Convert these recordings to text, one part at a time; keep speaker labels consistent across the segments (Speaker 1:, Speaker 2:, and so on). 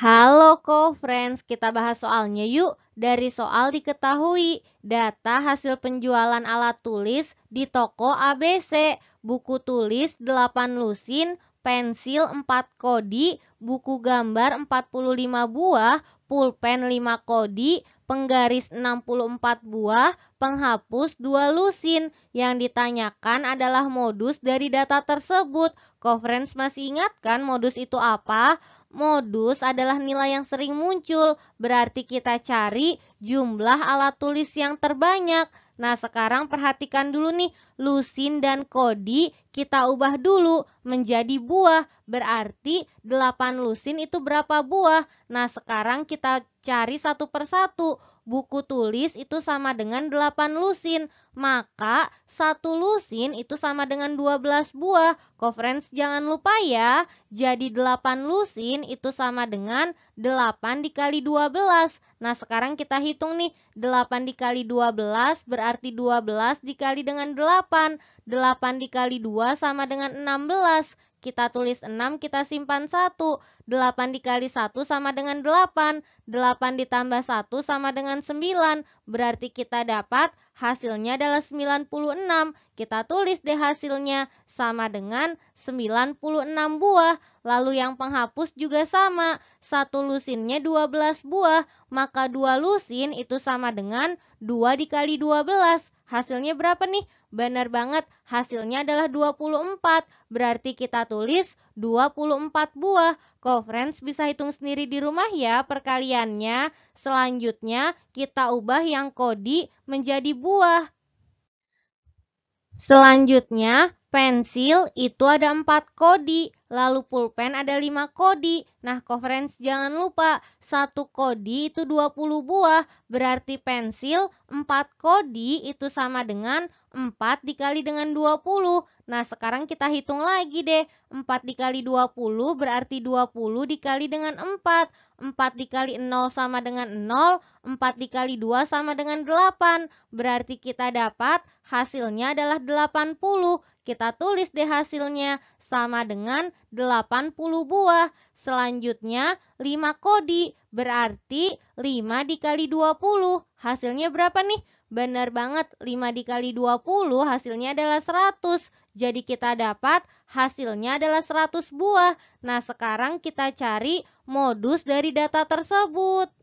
Speaker 1: Halo co-friends, kita bahas soalnya yuk. Dari soal diketahui, data hasil penjualan alat tulis di toko ABC, buku tulis 8 lusin, pensil 4 kodi, buku gambar 45 buah, pulpen 5 kodi, penggaris 64 buah, penghapus 2 lusin. Yang ditanyakan adalah modus dari data tersebut. Conference masih ingatkan modus itu apa? Modus adalah nilai yang sering muncul, berarti kita cari jumlah alat tulis yang terbanyak. Nah, sekarang perhatikan dulu nih, lusin dan kodi kita ubah dulu menjadi buah, berarti 8 lusin itu berapa buah? Nah, sekarang kita cari satu persatu. Buku tulis itu sama dengan 8 lusin. Maka, satu lusin itu sama dengan 12 buah. Conference jangan lupa ya. Jadi 8 lusin itu sama dengan 8 dikali 12. Nah, sekarang kita hitung nih, 8 dikali 12 berarti 12 dikali dengan 8. 8 dikali 2 sama dengan 16. Kita tulis 6, kita simpan 1. 8 dikali 1 sama dengan 8. 8 ditambah 1 sama dengan 9. Berarti kita dapat hasilnya adalah 96. Kita tulis deh hasilnya sama dengan 96 buah. Lalu yang penghapus juga sama. 1 lusinnya 12 buah. Maka 2 lusin itu sama dengan 2 dikali 12. Hasilnya berapa nih? Benar banget, hasilnya adalah 24. Berarti kita tulis 24 buah. Kok friends bisa hitung sendiri di rumah ya perkaliannya. Selanjutnya kita ubah yang kodi menjadi buah. Selanjutnya pensil itu ada 4 kodi. Lalu pulpen ada 5 kodi. Nah, conference jangan lupa, satu kodi itu 20 buah, berarti pensil 4 kodi itu sama dengan 4 dikali dengan 20. Nah, sekarang kita hitung lagi deh. 4 dikali 20 berarti 20 dikali dengan 4. 4 dikali 0 sama dengan 0, 4 dikali 2 sama dengan 8. Berarti kita dapat hasilnya adalah 80. Kita tulis deh hasilnya sama dengan 80 buah. Selanjutnya 5 kodi berarti 5 dikali 20. Hasilnya berapa nih? Benar banget 5 dikali 20 hasilnya adalah 100. Jadi kita dapat hasilnya adalah 100 buah. Nah sekarang kita cari modus dari data tersebut.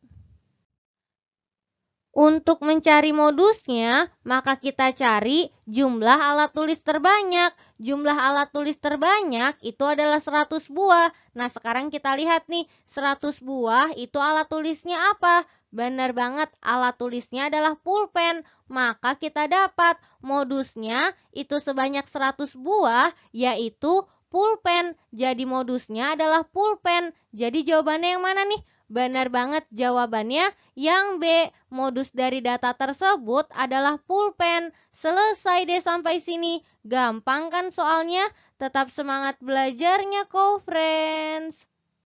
Speaker 1: Untuk mencari modusnya, maka kita cari jumlah alat tulis terbanyak. Jumlah alat tulis terbanyak itu adalah 100 buah. Nah, sekarang kita lihat nih, 100 buah itu alat tulisnya apa? Benar banget, alat tulisnya adalah pulpen. Maka kita dapat modusnya itu sebanyak 100 buah, yaitu pulpen. Jadi modusnya adalah pulpen. Jadi jawabannya yang mana nih? Benar banget jawabannya. Yang B, modus dari data tersebut adalah pulpen. Selesai deh sampai sini. Gampang kan soalnya? Tetap semangat belajarnya kok, friends.